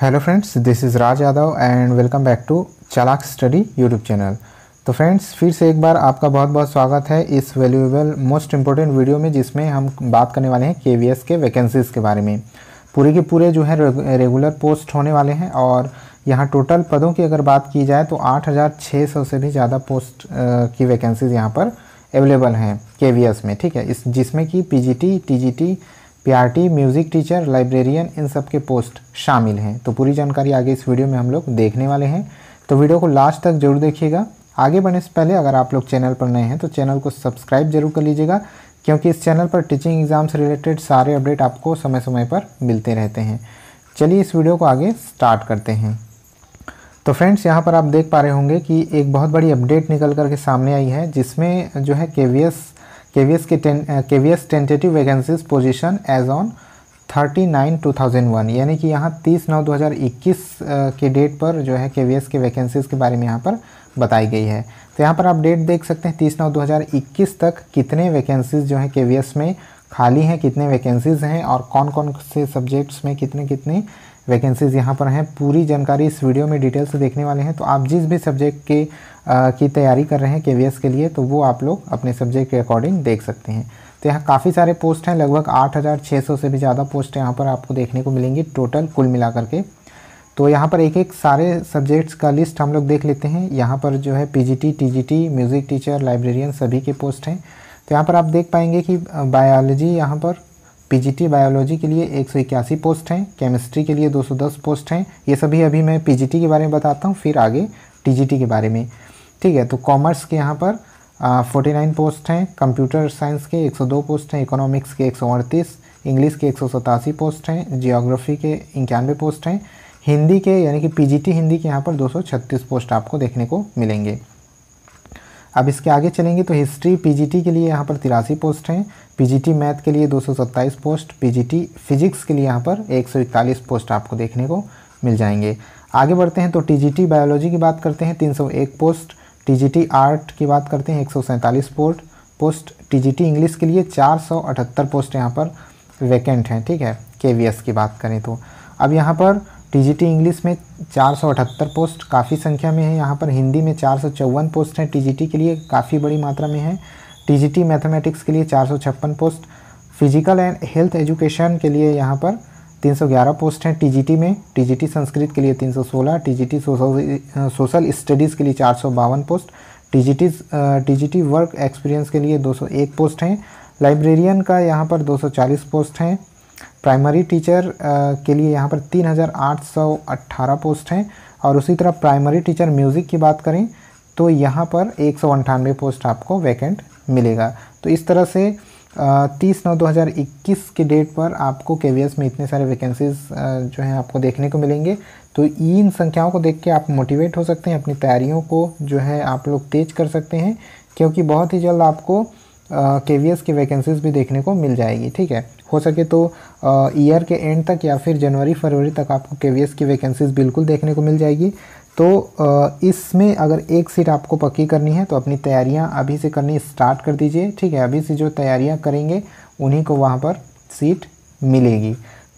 hello friends this is Raj Yadav and welcome back to Chalak study YouTube channel तो friends फिर से एक बार आपका बहुत बहुत स्वागत है इस वैल्यूएबल मोस्ट इम्पोर्टेंट वीडियो में जिसमें हम बात करने वाले हैं के के वैकेंसीज़ के बारे में पूरे के पूरे जो है रेगुलर पोस्ट होने वाले हैं और यहाँ टोटल पदों की अगर बात की जाए तो आठ से भी ज़्यादा पोस्ट की वैकेंसीज़ यहाँ पर अवेलेबल हैं के में ठीक है इस जिसमें कि P G T PRT music teacher librarian इन सब के पोस्ट शामिल हैं तो पूरी जानकारी आगे इस वीडियो में हम लोग देखने वाले हैं तो वीडियो को लास्ट तक जरूर देखिएगा आगे बढ़ने से पहले अगर आप लोग चैनल पर नए हैं तो चैनल को सब्सक्राइब जरूर कर लीजिएगा क्योंकि इस चैनल पर टीचिंग एग्ज़ाम से रिलेटेड सारे अपडेट आपको समय समय पर मिलते रहते हैं चलिए इस वीडियो को आगे स्टार्ट करते हैं तो फ्रेंड्स यहाँ पर आप देख पा रहे होंगे कि एक बहुत बड़ी अपडेट निकल कर के सामने आई है जिसमें जो है के KVS, K V S tentative vacancies position as on 39 2001 यानी कि यहाँ 30 नौ 2021 uh, के डेट पर जो है के के वैकेंसीज के बारे में यहाँ पर बताई गई है तो यहाँ पर आप डेट देख सकते हैं 30 नौ 2021 तक कितने वैकेंसीज जो है के में खाली हैं कितने वैकेंसीज़ हैं और कौन कौन से सब्जेक्ट्स में कितने कितने वैकेंसीज़ यहाँ पर हैं पूरी जानकारी इस वीडियो में डिटेल से देखने वाले हैं तो आप जिस भी सब्जेक्ट के आ, की तैयारी कर रहे हैं के के लिए तो वो आप लोग अपने सब्जेक्ट के अकॉर्डिंग देख सकते हैं तो यहाँ काफ़ी सारे पोस्ट हैं लगभग 8,600 से भी ज़्यादा पोस्ट यहाँ पर आपको देखने को मिलेंगी टोटल कुल मिला के तो यहाँ पर एक एक सारे सब्जेक्ट्स का लिस्ट हम लोग देख लेते हैं यहाँ पर जो है P G music teacher librarian सभी के पोस्ट हैं तो यहाँ पर आप देख पाएंगे कि बायोलॉजी यहाँ पर पीजीटी बायोलॉजी के लिए एक पोस्ट हैं केमिस्ट्री के लिए 210 पोस्ट हैं ये सभी अभी मैं पीजीटी के बारे में बताता हूँ फिर आगे टीजीटी के बारे में ठीक है तो कॉमर्स के यहाँ पर फोर्टी नाइन पोस्ट हैं कंप्यूटर साइंस के एक सौ दो पोस्ट हैं इकोनॉमिक्स के एक सौ अड़तीस इंग्लिश के एक सौ सतासी पोस्ट हैं जियोग्राफी के इक्यानवे पोस्ट हैं हिंदी के यानी कि पी हिंदी के यहाँ पर दो सौ छत्तीस पोस्ट आपको देखने को मिलेंगे अब इसके आगे चलेंगे तो हिस्ट्री पीजीटी के लिए यहाँ पर तिरासी पोस्ट हैं पीजीटी मैथ के लिए 227 पोस्ट पीजीटी फिजिक्स के लिए यहाँ पर एक पोस्ट आपको देखने को मिल जाएंगे आगे बढ़ते हैं तो टी बायोलॉजी की बात करते हैं तीन पोस्ट टी आर्ट की बात करते हैं एक पोस्ट पोस्ट टी इंग्लिश के लिए अठहत्तर पोस्ट यहाँ पर वैकेंट हैं ठीक है के की बात करें तो अब यहाँ पर टीजीटी इंग्लिश में चार पोस्ट काफ़ी संख्या में है यहाँ पर हिंदी में चार पोस्ट हैं टीजीटी के लिए काफ़ी बड़ी मात्रा में है टीजीटी मैथमेटिक्स के लिए चार post physical and health education के लिए यहाँ पर 311 पोस्ट हैं टीजीटी में टीजीटी संस्कृत के लिए 316 टीजीटी सोशल सोशल स्टडीज़ के लिए चार post TGT TGT work experience के लिए 201 पोस्ट हैं लाइब्रेरियन का यहाँ पर 240 पोस्ट हैं प्राइमरी टीचर के लिए यहाँ पर 3,818 पोस्ट हैं और उसी तरह प्राइमरी टीचर म्यूज़िक की बात करें तो यहाँ पर एक पोस्ट आपको वैकेंट मिलेगा तो इस तरह से तीस नौ 2021 के डेट पर आपको के में इतने सारे वैकेंसीज़ जो हैं आपको देखने को मिलेंगे तो इन संख्याओं को देख के आप मोटिवेट हो सकते हैं अपनी तैयारियों को जो है आप लोग तेज कर सकते हैं क्योंकि बहुत ही जल्द आपको के वी एस की वैकेंसीज़ भी देखने को मिल जाएगी ठीक है हो सके तो ईयर के एंड तक या फिर जनवरी फरवरी तक आपको के वी एस की वैकेंसीज़ बिल्कुल देखने को मिल जाएगी तो इसमें अगर एक सीट आपको पक्की करनी है तो अपनी तैयारियां अभी से करनी स्टार्ट कर दीजिए ठीक है अभी से जो तैयारियां करेंगे उन्हीं को वहां पर सीट मिलेगी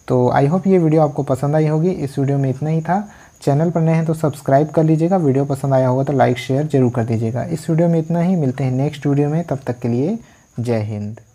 तो आई होप ये वीडियो आपको पसंद आई होगी इस वीडियो में इतना ही था चैनल पर नए हैं तो सब्सक्राइब कर लीजिएगा वीडियो पसंद आया होगा तो लाइक शेयर जरूर कर दीजिएगा इस वीडियो में इतना ही मिलते हैं नेक्स्ट वीडियो में तब तक के लिए जय हिंद